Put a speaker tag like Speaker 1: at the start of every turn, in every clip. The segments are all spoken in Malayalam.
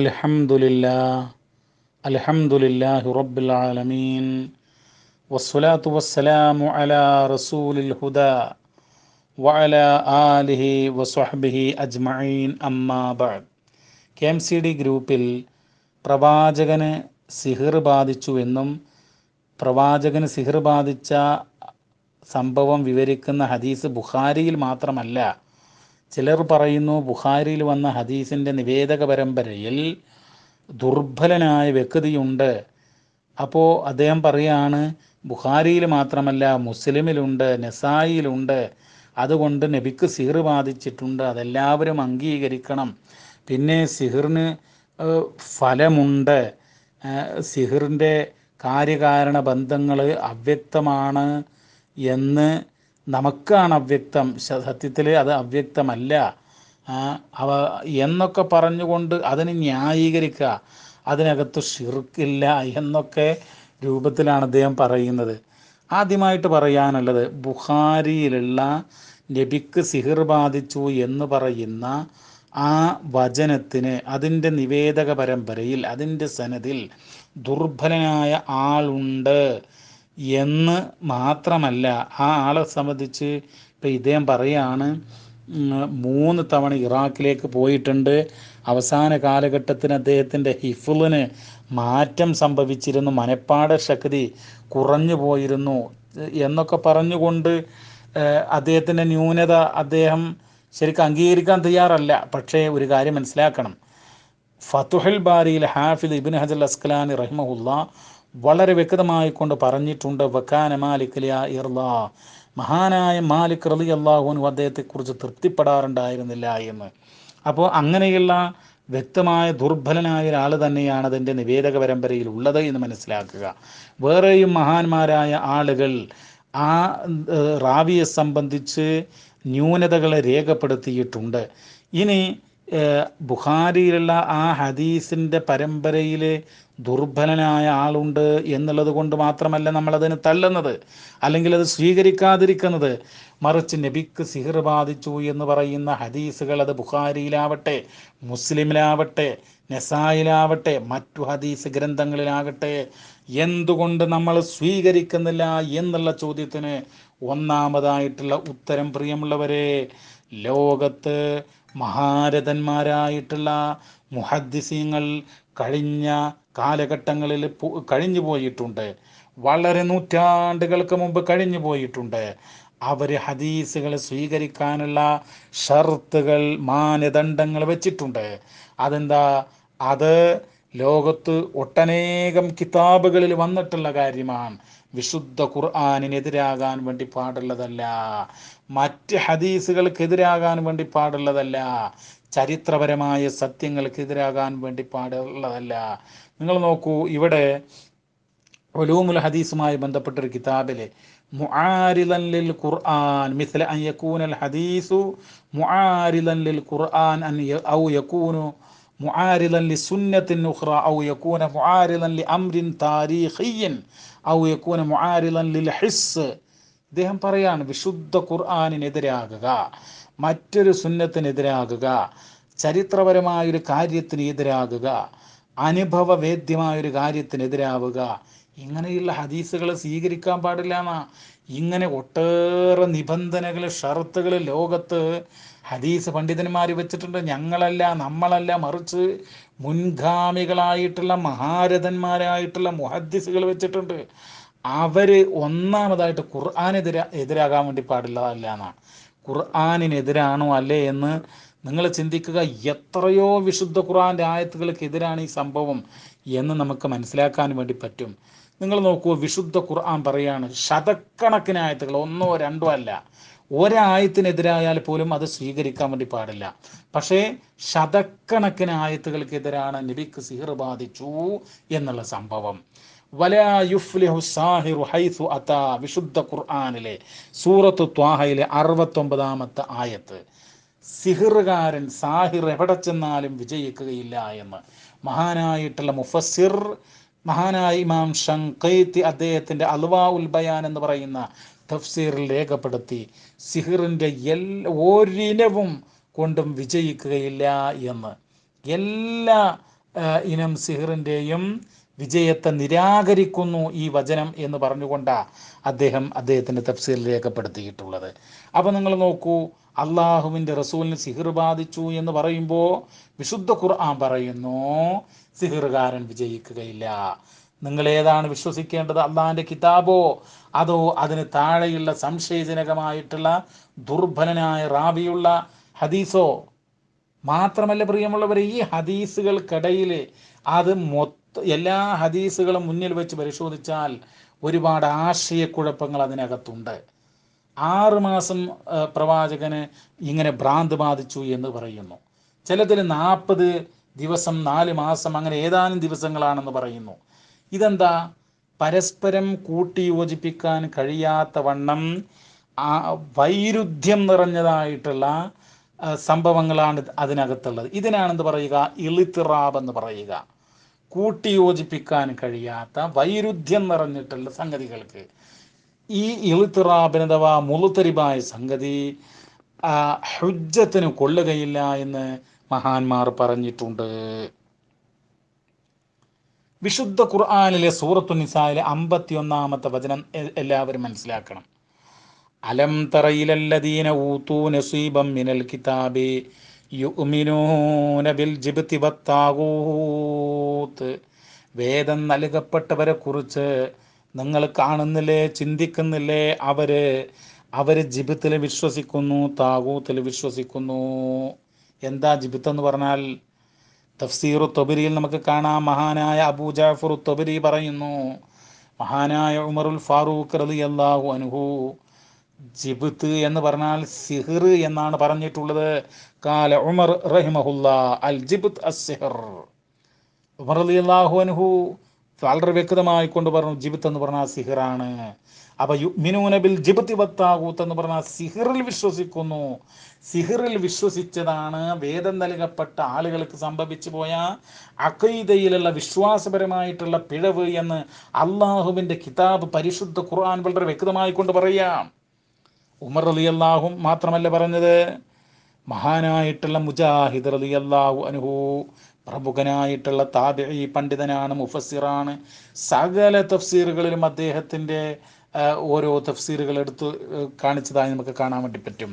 Speaker 1: الحمد لله الحمد لله رب العالمين والصلاة والسلام على رسول الهدى وعلى آله وصحبه أجمعين أما بعد കെ എം സി ഡി ഗ്രൂപ്പിൽ പ്രവാചകന് സിഹിർ ബാധിച്ചു എന്നും പ്രവാചകന് സിഹിർ ബാധിച്ച സംഭവം വിവരിക്കുന്ന ഹദീസ് ബുഖാരിയിൽ മാത്രമല്ല ചിലർ പറയുന്നു ബുഹാരിയിൽ വന്ന ഹദീസിൻ്റെ നിവേദക പരമ്പരയിൽ ദുർബലനായ വ്യക്തിയുണ്ട് അപ്പോൾ അദ്ദേഹം പറയാണ് ബുഹാരിയിൽ മാത്രമല്ല മുസ്ലിമിലുണ്ട് നെസായിലുണ്ട് അതുകൊണ്ട് നബിക്ക് സിഹർ ബാധിച്ചിട്ടുണ്ട് അതെല്ലാവരും അംഗീകരിക്കണം പിന്നെ സിഹിറിന് ഫലമുണ്ട് സിഹിറിൻ്റെ കാര്യകാരണ ബന്ധങ്ങൾ അവ്യക്തമാണ് എന്ന് നമുക്കാണ് അവ്യക്തം സത്യത്തിൽ അത് അവ്യക്തമല്ല അവ എന്നൊക്കെ പറഞ്ഞുകൊണ്ട് അതിനെ ന്യായീകരിക്കുക അതിനകത്ത് ഷിർക്കില്ല എന്നൊക്കെ രൂപത്തിലാണ് അദ്ദേഹം പറയുന്നത് ആദ്യമായിട്ട് പറയാനുള്ളത് ബുഹാരിയിലുള്ള നബിക്ക് സിഹിർ ബാധിച്ചു എന്ന് പറയുന്ന ആ വചനത്തിന് അതിൻ്റെ നിവേദക പരമ്പരയിൽ അതിൻ്റെ സനതിൽ ദുർബലനായ ആളുണ്ട് എന്ന് മാത്രമല്ല ആ ആളെ സംബന്ധിച്ച് ഇപ്പം ഇദ്ദേഹം പറയുകയാണ് മൂന്ന് തവണ ഇറാഖിലേക്ക് പോയിട്ടുണ്ട് അവസാന കാലഘട്ടത്തിന് അദ്ദേഹത്തിൻ്റെ ഹിഫുലിന് മാറ്റം സംഭവിച്ചിരുന്നു മനപ്പാട ശക്തി കുറഞ്ഞു പോയിരുന്നു എന്നൊക്കെ പറഞ്ഞുകൊണ്ട് അദ്ദേഹത്തിൻ്റെ ന്യൂനത അദ്ദേഹം ശരിക്കും അംഗീകരിക്കാൻ തയ്യാറല്ല പക്ഷേ ഒരു കാര്യം മനസ്സിലാക്കണം ഫതുഹൽ ബാരിയിൽ ഹാഫിദ് ഇബിൻ ഹജൽ അസ്കലാനി റഹിമഹുല്ല വളരെ വ്യക്തമായി കൊണ്ട് പറഞ്ഞിട്ടുണ്ട് വക്കാന മാലിക്ലിയ ഇർലാ മഹാനായ മാലിക് റലി അദ്ദേഹത്തെ അദ്ദേഹത്തെക്കുറിച്ച് തൃപ്തിപ്പെടാറുണ്ടായിരുന്നില്ല എന്ന് അപ്പോൾ അങ്ങനെയുള്ള വ്യക്തമായ ദുർബലനായ ഒരാൾ തന്നെയാണ് അതിൻ്റെ നിവേദക പരമ്പരയിൽ ഉള്ളത് എന്ന് മനസ്സിലാക്കുക വേറെയും മഹാന്മാരായ ആളുകൾ ആ റാവിയെ സംബന്ധിച്ച് ന്യൂനതകളെ രേഖപ്പെടുത്തിയിട്ടുണ്ട് ഇനി ബുഖാരിയിലുള്ള ആ ഹദീസിൻ്റെ പരമ്പരയിൽ ദുർബലനായ ആളുണ്ട് എന്നുള്ളത് കൊണ്ട് മാത്രമല്ല നമ്മളതിന് തള്ളുന്നത് അല്ലെങ്കിൽ അത് സ്വീകരിക്കാതിരിക്കുന്നത് മറിച്ച് നബിക്ക് സിഹിർ ബാധിച്ചു എന്ന് പറയുന്ന ഹദീസുകൾ അത് ബുഖാരിയിലാവട്ടെ മുസ്ലിമിലാവട്ടെ നെസായിലാവട്ടെ മറ്റു ഹദീസ് ഗ്രന്ഥങ്ങളിലാകട്ടെ എന്തുകൊണ്ട് നമ്മൾ സ്വീകരിക്കുന്നില്ല എന്നുള്ള ചോദ്യത്തിന് ഒന്നാമതായിട്ടുള്ള ഉത്തരം പ്രിയമുള്ളവരെ ലോകത്ത് മഹാരഥന്മാരായിട്ടുള്ള മുഹദ്ദിസീങ്ങൾ കഴിഞ്ഞ കാലഘട്ടങ്ങളിൽ കഴിഞ്ഞു പോയിട്ടുണ്ട് വളരെ നൂറ്റാണ്ടുകൾക്ക് മുമ്പ് കഴിഞ്ഞു പോയിട്ടുണ്ട് അവർ ഹദീസുകൾ സ്വീകരിക്കാനുള്ള ഷർത്തുകൾ മാനദണ്ഡങ്ങൾ വെച്ചിട്ടുണ്ട് അതെന്താ അത് ലോകത്ത് ഒട്ടനേകം കിതാബുകളിൽ വന്നിട്ടുള്ള കാര്യമാണ് വിശുദ്ധ ഖുർആാനിനെതിരാകാൻ വേണ്ടി പാടുള്ളതല്ല മറ്റ് ഹദീസുകൾക്കെതിരാകാൻ വേണ്ടി പാടുള്ളതല്ല ചരിത്രപരമായ സത്യങ്ങൾക്കെതിരാകാൻ വേണ്ടി പാടുള്ളതല്ല നിങ്ങൾ നോക്കൂ ഇവിടെ ഒലൂമുൽ ഹദീസുമായി ബന്ധപ്പെട്ടൊരു കിതാബിലെ മുആരിദൻ ലിൽ ഖുർആൻ മിസ്ല അൻ യകൂനൽ ഹദീസു മുആരിദൻ ലിൽ ഖുർആൻ അൻ ഔ യകൂനു മുആരിദൻ ലിസുന്നത്തിൻ ഉഖ്റ ഔ യകൂന മുആരിദൻ ലി അംരിൻ താരീഖിയൻ ഔ യക്കൂന മുആരിലൻ ലിൽ ഹിസ് ഇദ്ദേഹം പറയാണ് വിശുദ്ധ ഖുർആാനിനെതിരാകുക മറ്റൊരു സുന്നത്തിനെതിരാകുക ചരിത്രപരമായൊരു കാര്യത്തിന് എതിരാകുക അനുഭവവേദ്യമായൊരു കാര്യത്തിനെതിരാവുക ഇങ്ങനെയുള്ള ഹദീസുകൾ സ്വീകരിക്കാൻ പാടില്ല എന്നാ ഇങ്ങനെ ഒട്ടേറെ നിബന്ധനകൾ ഷറത്തുകൾ ലോകത്ത് ഹദീസ് പണ്ഡിതന്മാർ വെച്ചിട്ടുണ്ട് ഞങ്ങളല്ല നമ്മളല്ല മറിച്ച് മുൻഗാമികളായിട്ടുള്ള മഹാരഥന്മാരായിട്ടുള്ള മുഹദ്ദീസുകൾ വെച്ചിട്ടുണ്ട് അവർ ഒന്നാമതായിട്ട് ഖുർആാനെതിരാ എതിരാകാൻ വേണ്ടി പാടില്ലതല്ല എന്നാ ഖുർആാനിനെതിരാണോ അല്ലേ എന്ന് നിങ്ങൾ ചിന്തിക്കുക എത്രയോ വിശുദ്ധ ഖുർആൻ്റെ ആയത്തുകൾക്കെതിരാണ് ഈ സംഭവം എന്ന് നമുക്ക് മനസ്സിലാക്കാൻ വേണ്ടി പറ്റും നിങ്ങൾ നോക്കൂ വിശുദ്ധ ഖുർആൻ പറയാണ് ശതക്കണക്കിന് ആയത്തുകൾ ഒന്നോ രണ്ടോ അല്ല ഒരായത്തിനെതിരായാൽ പോലും അത് സ്വീകരിക്കാൻ വേണ്ടി പാടില്ല പക്ഷേ ശതക്കണക്കിന് ആയത്തുകൾക്കെതിരാണ് നബിക്ക് സിഹിർ ബാധിച്ചു എന്നുള്ള സംഭവം വിശുദ്ധ ഖുർആാനിലെ സൂറത്ത് ത്വാഹയിലെ അറുപത്തൊമ്പതാമത്തെ ആയത്ത് സിഹിറുകാരൻ സാഹിർ എവിടെ ചെന്നാലും വിജയിക്കുകയില്ല എന്ന് മഹാനായിട്ടുള്ള മുഫസിർ മഹാനായ ഇമാം ഷങ്കൈത്തി അദ്ദേഹത്തിൻ്റെ അലുവാ ഉൽബയാൻ ബയാൻ എന്ന് പറയുന്ന തഫ്സീറിൽ രേഖപ്പെടുത്തി സിഹിറിൻ്റെ എല്ലാ ഒരിനവും കൊണ്ടും വിജയിക്കുകയില്ല എന്ന് എല്ലാ ഇനം സിഹിറിൻ്റെയും വിജയത്തെ നിരാകരിക്കുന്നു ഈ വചനം എന്ന് പറഞ്ഞുകൊണ്ടാണ് അദ്ദേഹം അദ്ദേഹത്തിൻ്റെ തഫ്സീൽ രേഖപ്പെടുത്തിയിട്ടുള്ളത് അപ്പോൾ നിങ്ങൾ നോക്കൂ അള്ളാഹുവിൻ്റെ റസൂലിന് സിഹിർ ബാധിച്ചു എന്ന് പറയുമ്പോൾ വിശുദ്ധ ഖുർആൻ പറയുന്നു സിഹിറുകാരൻ വിജയിക്കുകയില്ല നിങ്ങൾ ഏതാണ് വിശ്വസിക്കേണ്ടത് അള്ളാഹിൻ്റെ കിതാബോ അതോ അതിന് താഴെയുള്ള സംശയജനകമായിട്ടുള്ള ദുർബലനായ റാബിയുള്ള ഹദീസോ മാത്രമല്ല പ്രിയമുള്ളവരെ ഈ ഹദീസുകൾക്കിടയിൽ അത് മൊത്ത എല്ലാ ഹദീസുകളും മുന്നിൽ വെച്ച് പരിശോധിച്ചാൽ ഒരുപാട് ആശയക്കുഴപ്പങ്ങൾ അതിനകത്തുണ്ട് ആറ് മാസം പ്രവാചകന് ഇങ്ങനെ ഭ്രാന്ത് ബാധിച്ചു എന്ന് പറയുന്നു ചിലതിൽ നാൽപ്പത് ദിവസം നാല് മാസം അങ്ങനെ ഏതാനും ദിവസങ്ങളാണെന്ന് പറയുന്നു ഇതെന്താ പരസ്പരം കൂട്ടിയോജിപ്പിക്കാൻ കഴിയാത്ത വണ്ണം വൈരുദ്ധ്യം നിറഞ്ഞതായിട്ടുള്ള സംഭവങ്ങളാണ് അതിനകത്തുള്ളത് ഇതിനാണെന്ന് പറയുക ഇളിത്തിറാബ് എന്ന് പറയുക കൂട്ടിയോജിപ്പിക്കാൻ കഴിയാത്ത വൈരുദ്ധ്യം നിറഞ്ഞിട്ടുള്ള സംഗതികൾക്ക് ഈ ഇളിത്തിറാബിനഥവാ മുളുത്തരിബായ സംഗതി ഹുജ്ജത്തിന് കൊള്ളുകയില്ല എന്ന് മഹാന്മാർ പറഞ്ഞിട്ടുണ്ട് വിശുദ്ധ ഖുർആാനിലെ സൂറത്തു നിസായിലെ ഒന്നാമത്തെ വചനം എല്ലാവരും മനസ്സിലാക്കണം അലം തറയിലല്ലദീന ഊത്തു നസീബം മിനൽ കിതാബി യുമിനോനബിൽ ബിൽ ജിബ്തി വേദം നൽകപ്പെട്ടവരെ കുറിച്ച് നിങ്ങൾ കാണുന്നില്ലേ ചിന്തിക്കുന്നില്ലേ അവര് അവര് ജിബിത്തിൽ വിശ്വസിക്കുന്നു താകൂത്തിൽ വിശ്വസിക്കുന്നു എന്താ ജിബിത്ത് എന്ന് പറഞ്ഞാൽ തഫ്സീറു തൊബിരിയിൽ നമുക്ക് കാണാം മഹാനായ അബൂ ജാഫർ തൊബിരി പറയുന്നു മഹാനായ ഉമറുൽ ഫാറൂഖ് റലി അള്ളാഹു അനുഹു ജിബിത്ത് എന്ന് പറഞ്ഞാൽ സിഹിർ എന്നാണ് പറഞ്ഞിട്ടുള്ളത് കാല ഉമർ റഹിമഹുല്ല അൽ ജിബിത്ത് അസിഹർ ഉമർ അലി അള്ളാഹു അനുഹു വളരെ വ്യക്തമായി കൊണ്ട് പറഞ്ഞു ജിബിത്ത് എന്ന് പറഞ്ഞാൽ സിഹിറാണ് അപ്പൊ മിനൂനബിൽ ജിബിത്തി വത്താകൂത്ത് എന്ന് പറഞ്ഞാൽ സിഹിറിൽ വിശ്വസിക്കുന്നു സിഹിറിൽ വിശ്വസിച്ചതാണ് വേദം നൽകപ്പെട്ട ആളുകൾക്ക് സംഭവിച്ചു പോയ അക്കൈതയിലുള്ള വിശ്വാസപരമായിട്ടുള്ള പിഴവ് എന്ന് അള്ളാഹുവിന്റെ കിതാബ് പരിശുദ്ധ ഖുർആൻ വളരെ വ്യക്തമായി കൊണ്ട് പറയാം ഉമർ അലി അള്ളാഹും മാത്രമല്ല പറഞ്ഞത് മഹാനായിട്ടുള്ള മുജാഹിദ് അലി അള്ളാഹു അനുഹു പ്രമുഖനായിട്ടുള്ള താബി ഈ പണ്ഡിതനാണ് മുഫസ്സിറാണ് സകല തഫ്സീറുകളിലും അദ്ദേഹത്തിൻ്റെ ഓരോ തഫ്സീറുകൾ എടുത്ത് കാണിച്ചതായി നമുക്ക് കാണാൻ വേണ്ടി പറ്റും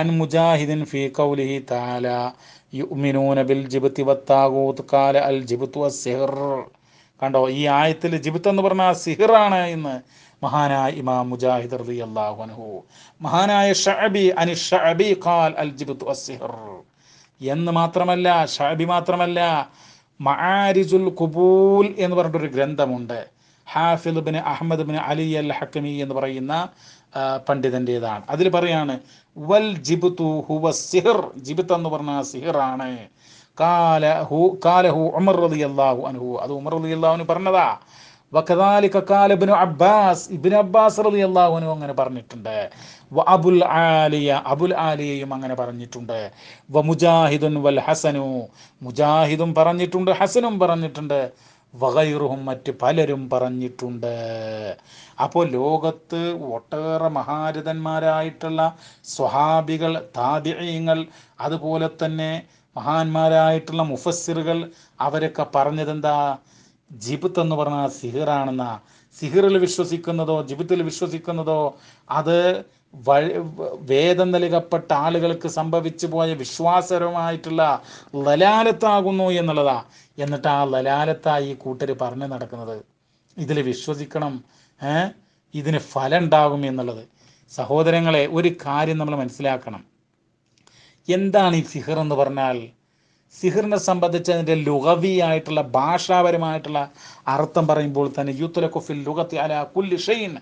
Speaker 1: അൻ മുജാഹിദിൻ ഫി കൗലിഹി താല യുമിനൂന ബിൽ ജിബത്തി വത്താകൂത്ത് കാല അൽ ജിബത്തു അസിഹർ കണ്ടോ ഈ ആയത്തിൽ ജിബത്ത് എന്ന് പറഞ്ഞാൽ സിഹിറാണ് എന്ന് മഹാനായ ഇമാം മുജാഹിദ് റളിയല്ലാഹു അള്ളാഹു മഹാനായ ഷഅബി അനി ഷഅബി ഖാൽ അൽ ജിബത്തു അസിഹർ എന്ന് മാത്രമല്ല ഷാബി മാത്രമല്ല മആരിജുൽ കുബൂൽ എന്ന് പറഞ്ഞിട്ടൊരു ഗ്രന്ഥമുണ്ട് Hafiz Ahmad bin Ali al Hakami എന്ന് പറയുന്ന പണ്ഡിതൻ്റെതാണ് അതിൽ പറയാണ് വൽ ജിബുത്തു ഹുവ സിഹിർ ജിബുത്ത് എന്ന് പറഞ്ഞ സിഹിറാണ് കാലഹു കാലഹു ഉമർ അള്ളാഹു അൻഹു അത് ഉമർ അള്ളാഹുനു പറഞ്ഞതാ അബ്ബാസ് അബ്ബാസ് അങ്ങനെ പറഞ്ഞിട്ടുണ്ട് അബുൽ ആലിയ അബുൽ ആലിയയും അങ്ങനെ പറഞ്ഞിട്ടുണ്ട് മുജാഹിദുൻ വൽ ഹസനു മുജാഹിദും പറഞ്ഞിട്ടുണ്ട് ഹസനും പറഞ്ഞിട്ടുണ്ട് വകൈറുഹും മറ്റ് പലരും പറഞ്ഞിട്ടുണ്ട് അപ്പോൾ ലോകത്ത് ഒട്ടേറെ മഹാരഥന്മാരായിട്ടുള്ള സ്വഹാബികൾ താതിയങ്ങൾ അതുപോലെ തന്നെ മഹാന്മാരായിട്ടുള്ള മുഫസ്സിറുകൾ അവരൊക്കെ പറഞ്ഞതെന്താ ജിബിത്ത് എന്ന് പറഞ്ഞാൽ സിഹിറാണെന്ന സിഹിറിൽ വിശ്വസിക്കുന്നതോ ജിബിത്തിൽ വിശ്വസിക്കുന്നതോ അത് വേദം നൽകപ്പെട്ട ആളുകൾക്ക് സംഭവിച്ചു പോയ വിശ്വാസപരമായിട്ടുള്ള ലലാലത്താകുന്നു എന്നുള്ളതാ എന്നിട്ട് ആ ലലാലത്തായി ഈ കൂട്ടർ പറഞ്ഞു നടക്കുന്നത് ഇതിൽ വിശ്വസിക്കണം ഏഹ് ഇതിന് ഫലം ഉണ്ടാകും എന്നുള്ളത് സഹോദരങ്ങളെ ഒരു കാര്യം നമ്മൾ മനസ്സിലാക്കണം എന്താണ് ഈ സിഹർ എന്ന് പറഞ്ഞാൽ സിഹിറിനെ സംബന്ധിച്ച് അതിൻ്റെ ലുഗവിയായിട്ടുള്ള ഭാഷാപരമായിട്ടുള്ള അർത്ഥം പറയുമ്പോൾ തന്നെ യൂത്തുലക്കുഫിൽ ലുഹത്തി അല കുല്ലി ഷെയ്ൻ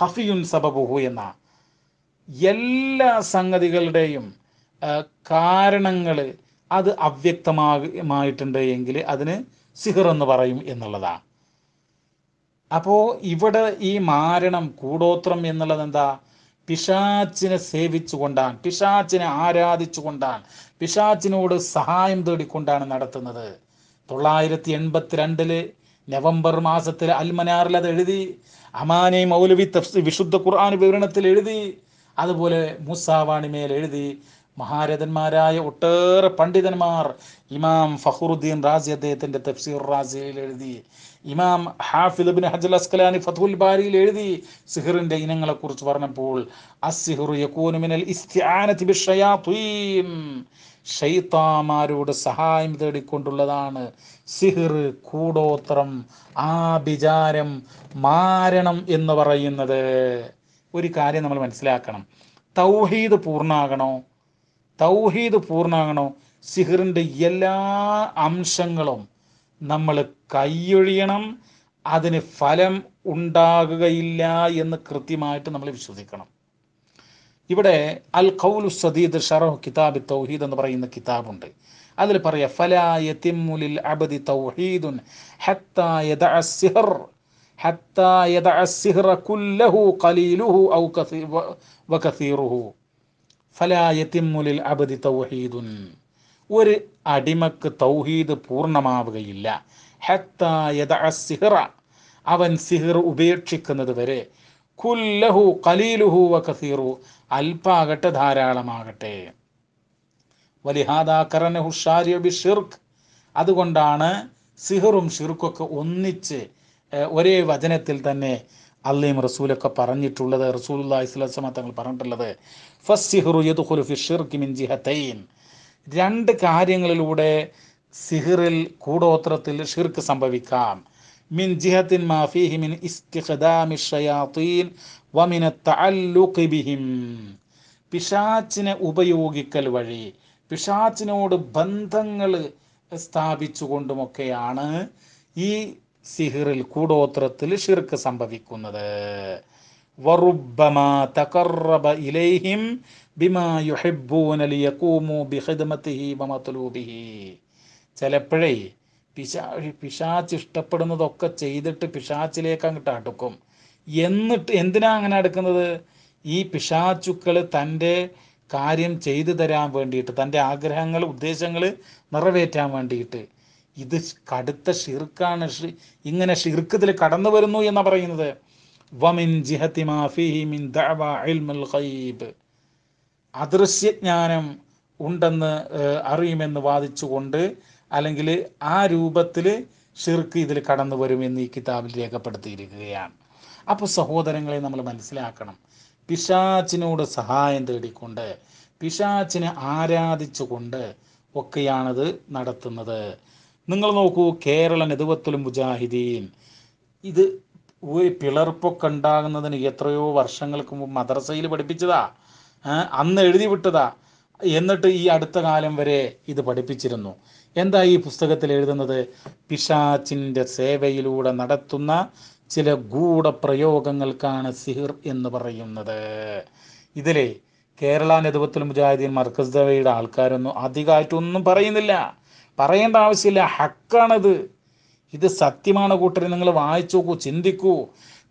Speaker 1: ഹഫിയുൻ സബബുഹു എന്ന എല്ലാ സംഗതികളുടെയും കാരണങ്ങൾ അത് അവ്യക്തമാകുമായിട്ടുണ്ട് എങ്കിൽ അതിന് സിഹിർ എന്ന് പറയും എന്നുള്ളതാണ് അപ്പോൾ ഇവിടെ ഈ മാരണം കൂടോത്രം എന്നുള്ളത് എന്താ പിശാച്ചിനെ സേവിച്ചുകൊണ്ടാണ് പിശാച്ചിനെ ആരാധിച്ചുകൊണ്ടാണ് പിശാചിനോട് സഹായം തേടിക്കൊണ്ടാണ് നടത്തുന്നത് തൊള്ളായിരത്തി എൺപത്തിരണ്ടില് നവംബർ മാസത്തിൽ അൽമനാറിൽ അത് എഴുതി അമാനെ മൗലവി തഫ്സി വിശുദ്ധ ഖുർആൻ വിവരണത്തിൽ എഴുതി അതുപോലെ മുസാവാണിമേൽ എഴുതി മഹാരഥന്മാരായ ഒട്ടേറെ പണ്ഡിതന്മാർ ഇമാം ഫഹറുദ്ദീൻ റാസി അദ്ദേഹത്തിൻ്റെ തഫ്സീർ റാസിയിൽ എഴുതി ഇമാം ഹാഫിദ്ബിൻ ഹജൽ അസ്കലാനി ഫതുൽ ബാരിയിൽ എഴുതി സിഹിറിൻ്റെ ഇനങ്ങളെക്കുറിച്ച് പറഞ്ഞപ്പോൾ അസിഹിറു ഷെയ്ത്താമാരോട് സഹായം തേടിക്കൊണ്ടുള്ളതാണ് സിഹിർ കൂടോത്രം ആഭിചാരം മാരണം എന്ന് പറയുന്നത് ഒരു കാര്യം നമ്മൾ മനസ്സിലാക്കണം തൗഹീദ് പൂർണ്ണാകണോ തൗഹീദ് പൂർണ്ണാകണോ സിഹിറിൻ്റെ എല്ലാ അംശങ്ങളും നമ്മൾ കൈയൊഴിയണം അതിന് ഫലം ഉണ്ടാകുകയില്ല എന്ന് കൃത്യമായിട്ട് നമ്മൾ വിശ്വസിക്കണം ഇവിടെ അൽ ഖൗലു സദീദ് ഷറഹ് കിതാബ് തൗഹീദ് എന്ന് പറയുന്ന കിതാബുണ്ട് അതിൽ പറയാ ഫലാ യതിമ്മുലിൽ അബദി തൗഹീദുൻ ഹത്താ യദഅ ഹത്താ യദഅ കുല്ലഹു ഖലീലുഹു ഔ അബദി തൗഹീദുൻ ഒരു അടിമക്ക് തൗഹീദ് പൂർണ്ണമാവുകയില്ല സിഹ്റ അവൻ സിഹിർ ഉപേക്ഷിക്കുന്നത് വരെ കുല്ലഹു കലീലുഹു വഖീറു അൽപാകട്ടെ ധാരാളമാകട്ടെ വലിഹാദാക്കറനഹു ഷാരിബി അതുകൊണ്ടാണ് സിഹറും ഷിർക്കൊക്കെ ഒന്നിച്ച് ഒരേ വചനത്തിൽ തന്നെ അള്ളീം റസൂലൊക്കെ പറഞ്ഞിട്ടുള്ളത് റസൂൽ അള്ളാഹി തങ്ങൾ പറഞ്ഞിട്ടുള്ളത് ഫസ് സിഹറു യദ് ഫി ഷിർക്ക് മിൻ ജിഹത്തൈൻ രണ്ട് കാര്യങ്ങളിലൂടെ സിഹിറിൽ കൂടോത്രത്തിൽ ഷിർക്ക് സംഭവിക്കാം മിൻ ജിഹത്തിൻ മാഫിഹി മിൻ ഇസ്തിഖദാമി ഷയാത്തീൻ വമിന തഅല്ലുഖി ബിഹിം പിശാച്ചിനെ ഉപയോഗിക്കൽ വഴി പിശാച്ചിനോട് ബന്ധങ്ങൾ സ്ഥാപിച്ചുകൊണ്ടുമൊക്കെയാണ് ഈ സിഹിറിൽ കൂടോത്രത്തിൽ ഷിർക്ക് സംഭവിക്കുന്നത് ചിലപ്പോഴേ പിശാ പിശാച്ച് ഇഷ്ടപ്പെടുന്നതൊക്കെ ചെയ്തിട്ട് പിശാച്ചിലേക്ക് അങ്ങോട്ട് അടുക്കും എന്നിട്ട് എന്തിനാ അങ്ങനെ അടുക്കുന്നത് ഈ പിശാച്ചുക്കൾ തൻ്റെ കാര്യം ചെയ്തു തരാൻ വേണ്ടിയിട്ട് തൻ്റെ ആഗ്രഹങ്ങൾ ഉദ്ദേശങ്ങൾ നിറവേറ്റാൻ വേണ്ടിയിട്ട് ഇത് കടുത്ത ഷിർക്കാണ് ഇങ്ങനെ ഷിർക്കത്തിൽ കടന്നു വരുന്നു എന്നാണ് പറയുന്നത് വമിൻ ജിഹത്തി മാഫിഹി മിൻ ദഅവ ഇൽമുൽ ഖൈബ് അദൃശ്യജ്ഞാനം ഉണ്ടെന്ന് അറിയുമെന്ന് വാദിച്ചുകൊണ്ട് അല്ലെങ്കിൽ ആ രൂപത്തിൽ ഷിർക്ക് ഇതിൽ കടന്നു വരുമെന്ന് ഈ കിതാബിൽ രേഖപ്പെടുത്തിയിരിക്കുകയാണ് അപ്പോൾ സഹോദരങ്ങളെ നമ്മൾ മനസ്സിലാക്കണം പിശാച്ചിനോട് സഹായം തേടിക്കൊണ്ട് പിശാച്ചിനെ ആരാധിച്ചുകൊണ്ട് ഒക്കെയാണത് നടത്തുന്നത് നിങ്ങൾ നോക്കൂ കേരള നെതുവത്തുൽ മുജാഹിദീൻ ഇത് ഒരു പിളർപ്പൊക്കെ ഉണ്ടാകുന്നതിന് എത്രയോ വർഷങ്ങൾക്ക് മുമ്പ് മദ്രസയിൽ പഠിപ്പിച്ചതാ അന്ന് എഴുതി വിട്ടതാ എന്നിട്ട് ഈ അടുത്ത കാലം വരെ ഇത് പഠിപ്പിച്ചിരുന്നു എന്താ ഈ പുസ്തകത്തിൽ എഴുതുന്നത് പിശാച്ചിൻ്റെ സേവയിലൂടെ നടത്തുന്ന ചില ഗൂഢപ്രയോഗങ്ങൾക്കാണ് സിഹിർ എന്ന് പറയുന്നത് ഇതിലെ കേരള നെതുവത്തുൽ മുജാഹിദീൻ മർക്കസ് ദവയുടെ ആൾക്കാരൊന്നും അധികമായിട്ടൊന്നും പറയുന്നില്ല പറയേണ്ട ആവശ്യമില്ല ഹക്കാണത് ഇത് സത്യമാണ് കൂട്ടരെ നിങ്ങൾ വായിച്ചു നോക്കൂ ചിന്തിക്കൂ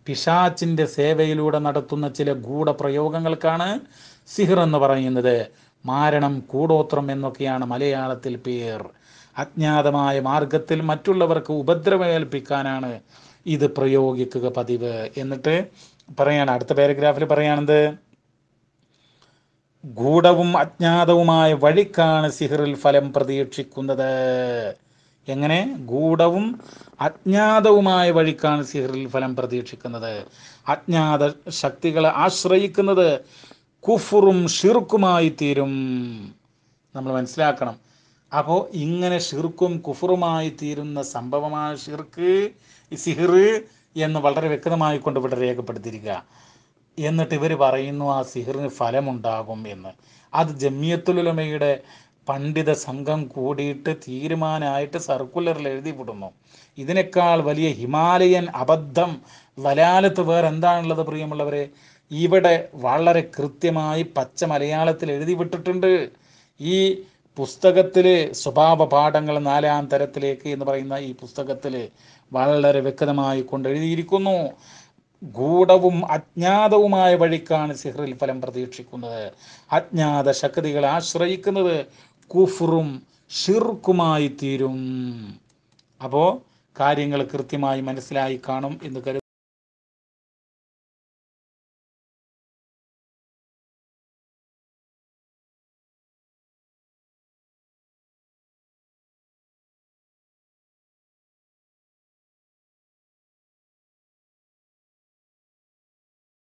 Speaker 1: പിശാച്ചിൻ്റെ സേവയിലൂടെ നടത്തുന്ന ചില ഗൂഢപ്രയോഗങ്ങൾക്കാണ് സിഹിർ എന്ന് പറയുന്നത് മാരണം കൂടോത്രം എന്നൊക്കെയാണ് മലയാളത്തിൽ പേർ അജ്ഞാതമായ മാർഗത്തിൽ മറ്റുള്ളവർക്ക് ഉപദ്രവമേൽപ്പിക്കാനാണ് ഇത് പ്രയോഗിക്കുക പതിവ് എന്നിട്ട് പറയാണ് അടുത്ത പാരഗ്രാഫിൽ പറയുകയാണെന്ത് ഗൂഢവും അജ്ഞാതവുമായ വഴിക്കാണ് സിഹറിൽ ഫലം പ്രതീക്ഷിക്കുന്നത് എങ്ങനെ ഗൂഢവും അജ്ഞാതവുമായ വഴിക്കാണ് സിഹറിൽ ഫലം പ്രതീക്ഷിക്കുന്നത് അജ്ഞാത ശക്തികളെ ആശ്രയിക്കുന്നത് കുഫുറും ഷിർക്കുമായി തീരും നമ്മൾ മനസ്സിലാക്കണം അപ്പോൾ ഇങ്ങനെ ഷിർക്കും കുഫുറുമായി തീരുന്ന സംഭവമായ ഷിർക്ക് സിഹിർ എന്ന് വളരെ വ്യക്തമായി കൊണ്ട് ഇവിടെ രേഖപ്പെടുത്തിയിരിക്കുക എന്നിട്ട് ഇവർ പറയുന്നു ആ സിഹിറിന് ഫലമുണ്ടാകും എന്ന് അത് ജമ്മിയത്തുലമയുടെ പണ്ഡിത സംഘം കൂടിയിട്ട് തീരുമാനമായിട്ട് സർക്കുലറിൽ എഴുതി വിടുന്നു ഇതിനേക്കാൾ വലിയ ഹിമാലയൻ അബദ്ധം വലാലത്ത് വേറെ എന്താണുള്ളത് പ്രിയമുള്ളവരെ ഇവിടെ വളരെ കൃത്യമായി പച്ച മലയാളത്തിൽ എഴുതി വിട്ടിട്ടുണ്ട് ഈ പുസ്തകത്തിലെ സ്വഭാവ പാഠങ്ങൾ നാലാം തരത്തിലേക്ക് എന്ന് പറയുന്ന ഈ പുസ്തകത്തിൽ വളരെ വ്യക്തമായി കൊണ്ട് എഴുതിയിരിക്കുന്നു ഗൂഢവും അജ്ഞാതവുമായ വഴിക്കാണ് സിഹ്റിൽ ഫലം പ്രതീക്ഷിക്കുന്നത് അജ്ഞാത ശക്തികളെ ആശ്രയിക്കുന്നത് കുഫറും ഷിർക്കുമായി തീരും അപ്പോൾ കാര്യങ്ങൾ കൃത്യമായി മനസ്സിലായി കാണും എന്ന് കരുതുന്നു